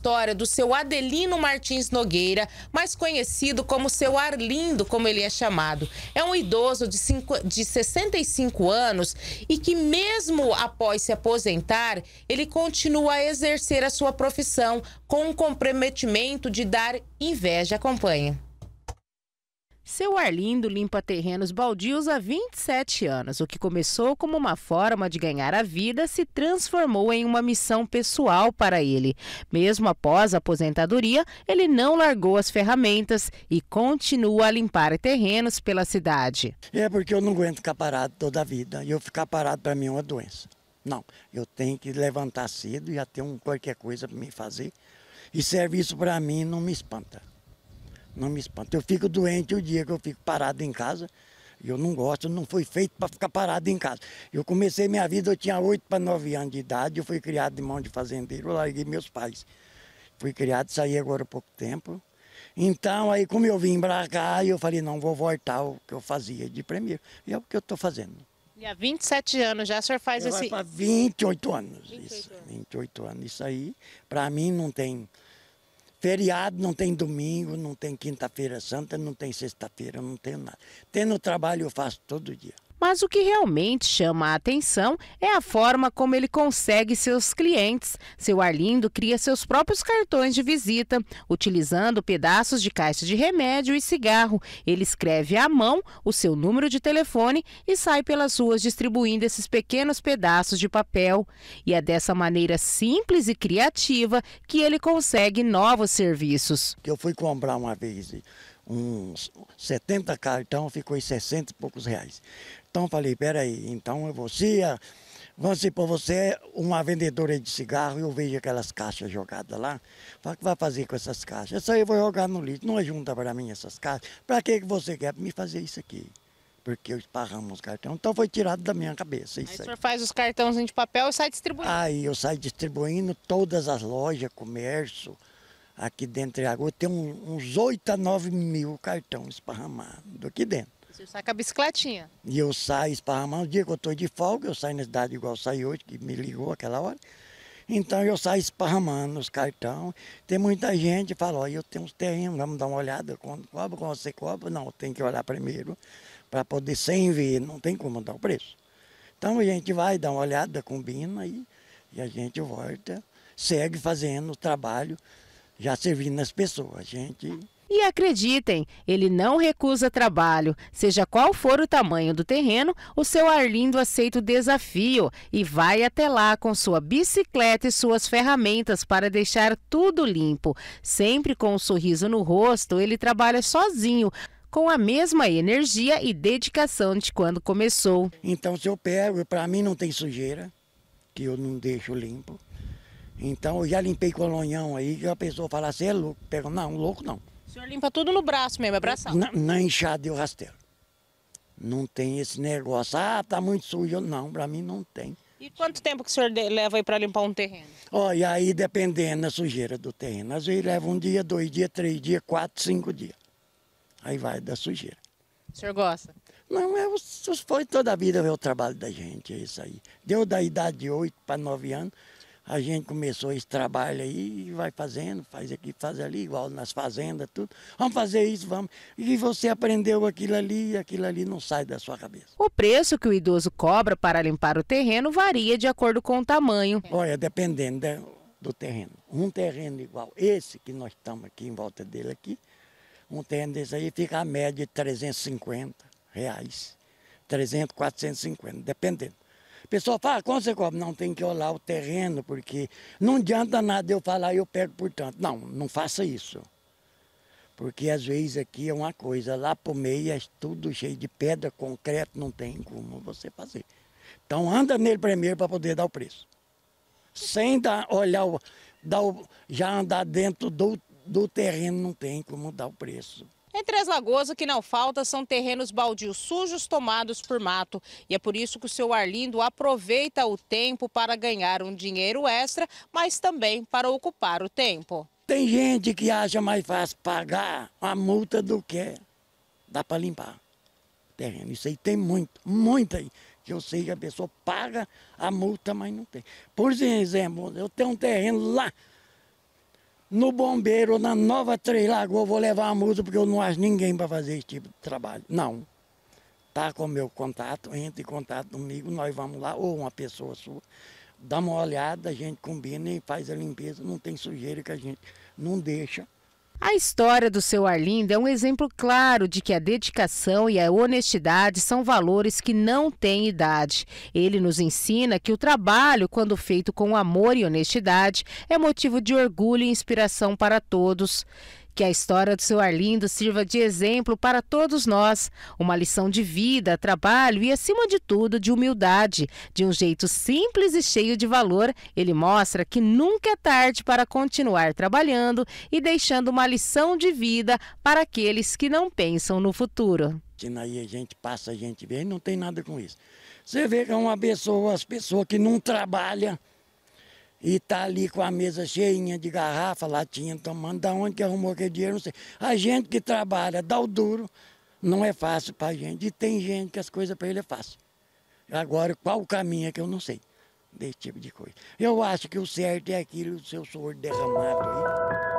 história do seu Adelino Martins Nogueira, mais conhecido como seu Arlindo, como ele é chamado. É um idoso de, cinco, de 65 anos e que, mesmo após se aposentar, ele continua a exercer a sua profissão com o comprometimento de dar inveja. Acompanhe. Seu Arlindo limpa terrenos baldios há 27 anos. O que começou como uma forma de ganhar a vida se transformou em uma missão pessoal para ele. Mesmo após a aposentadoria, ele não largou as ferramentas e continua a limpar terrenos pela cidade. É porque eu não aguento ficar parado toda a vida. E eu ficar parado para mim é uma doença. Não, eu tenho que levantar cedo e até um, qualquer coisa para me fazer. E serviço para mim não me espanta não me espanta. Eu fico doente o dia que eu fico parado em casa. Eu não gosto, não fui feito para ficar parado em casa. Eu comecei minha vida, eu tinha 8 para 9 anos de idade, eu fui criado de mão de fazendeiro, eu larguei meus pais. Fui criado, saí agora há pouco tempo. Então, aí como eu vim para cá, eu falei, não, vou voltar o que eu fazia de primeiro. E é o que eu estou fazendo. E há 27 anos já o senhor faz eu esse... Vai 28 anos. 28 isso, 28 anos. Isso aí, para mim, não tem Feriado não tem domingo, não tem quinta-feira santa, não tem sexta-feira, não tem nada. Tendo trabalho eu faço todo dia. Mas o que realmente chama a atenção é a forma como ele consegue seus clientes. Seu Arlindo cria seus próprios cartões de visita, utilizando pedaços de caixa de remédio e cigarro. Ele escreve à mão o seu número de telefone e sai pelas ruas distribuindo esses pequenos pedaços de papel. E é dessa maneira simples e criativa que ele consegue novos serviços. Eu fui comprar uma vez uns 70 cartão, ficou em 60 e poucos reais. Então falei, peraí, então você, eh, vamos supor, você é uma vendedora de cigarro e eu vejo aquelas caixas jogadas lá. Fala, o que vai fazer com essas caixas? Isso aí eu vou jogar no lixo, não é junta para mim essas caixas. Para que, que você quer me fazer isso aqui? porque eu esparramo os cartões. Então foi tirado da minha cabeça. Isso aí, aí. o senhor faz os cartãozinhos de papel e sai distribuindo. Aí eu saio distribuindo todas as lojas, comércio, aqui dentro de Agora tem uns 8 a 9 mil cartão esparramados aqui dentro. Você sai com a bicicletinha? E eu saio esparramando. O dia que eu estou de folga, eu saio na cidade igual eu saí hoje, que me ligou aquela hora. Então eu saio esparramando os cartão. Tem muita gente que fala, ó, eu tenho uns terrenos, vamos dar uma olhada quando cobra, quando você cobra. Não, tem que olhar primeiro para poder sem ver, não tem como dar o preço. Então a gente vai, dá uma olhada, combina e, e a gente volta, segue fazendo o trabalho já servindo as pessoas. gente. E acreditem, ele não recusa trabalho. Seja qual for o tamanho do terreno, o seu Arlindo aceita o desafio e vai até lá com sua bicicleta e suas ferramentas para deixar tudo limpo. Sempre com um sorriso no rosto, ele trabalha sozinho, com a mesma energia e dedicação de quando começou. Então, se eu pego, para mim não tem sujeira, que eu não deixo limpo. Então eu já limpei colonhão aí, já a pessoa fala assim, é louco. Pega, não, louco não. O senhor limpa tudo no braço mesmo, é, é braçal? Na, na enxada e o rasteiro. Não tem esse negócio, ah, tá muito sujo. Não, pra mim não tem. E quanto tempo que o senhor leva aí para limpar um terreno? Ó, e aí dependendo da sujeira do terreno. Às vezes leva um dia, dois dias, três dias, quatro, cinco dias. Aí vai da sujeira. O senhor gosta? Não, eu, é, foi toda a vida é o trabalho da gente, é isso aí. Deu da idade de oito para nove anos, a gente começou esse trabalho aí e vai fazendo, faz aqui, faz ali, igual nas fazendas, tudo. Vamos fazer isso, vamos. E você aprendeu aquilo ali e aquilo ali não sai da sua cabeça. O preço que o idoso cobra para limpar o terreno varia de acordo com o tamanho. Olha, dependendo do terreno. Um terreno igual esse que nós estamos aqui em volta dele aqui, um terreno desse aí fica a média de 350 reais. 300, 450, dependendo pessoal fala, ah, quando você cobra? Não, tem que olhar o terreno, porque não adianta nada eu falar e eu pego por tanto. Não, não faça isso. Porque às vezes aqui é uma coisa, lá por meio é tudo cheio de pedra, concreto, não tem como você fazer. Então anda nele primeiro para poder dar o preço. Sem dar, olhar, o, dar o, já andar dentro do, do terreno, não tem como dar o preço. Em Três Lagoas, o que não falta são terrenos baldios sujos tomados por mato. E é por isso que o seu Arlindo aproveita o tempo para ganhar um dinheiro extra, mas também para ocupar o tempo. Tem gente que acha mais fácil pagar a multa do que dá para limpar terreno. Isso aí tem muito, muito aí. Que eu sei que a pessoa paga a multa, mas não tem. Por exemplo, eu tenho um terreno lá no bombeiro, na Nova Três Lagoas, vou levar a música porque eu não acho ninguém para fazer esse tipo de trabalho. Não. Tá com o meu contato, entra em contato comigo, nós vamos lá, ou uma pessoa sua, dá uma olhada, a gente combina e faz a limpeza, não tem sujeira que a gente não deixa. A história do seu Arlindo é um exemplo claro de que a dedicação e a honestidade são valores que não têm idade. Ele nos ensina que o trabalho, quando feito com amor e honestidade, é motivo de orgulho e inspiração para todos. Que a história do seu Arlindo sirva de exemplo para todos nós, uma lição de vida, trabalho e, acima de tudo, de humildade. De um jeito simples e cheio de valor, ele mostra que nunca é tarde para continuar trabalhando e deixando uma lição de vida para aqueles que não pensam no futuro. Aí a gente passa, a gente vê, não tem nada com isso. Você vê que é uma pessoa, as pessoas que não trabalham, e tá ali com a mesa cheinha de garrafa, latinha, tomando. Da onde que arrumou aquele dinheiro, não sei. A gente que trabalha, dá o duro, não é fácil pra gente. E tem gente que as coisas para ele é fácil. Agora, qual o caminho é que eu não sei desse tipo de coisa. Eu acho que o certo é aquilo, o seu suor derramado aí.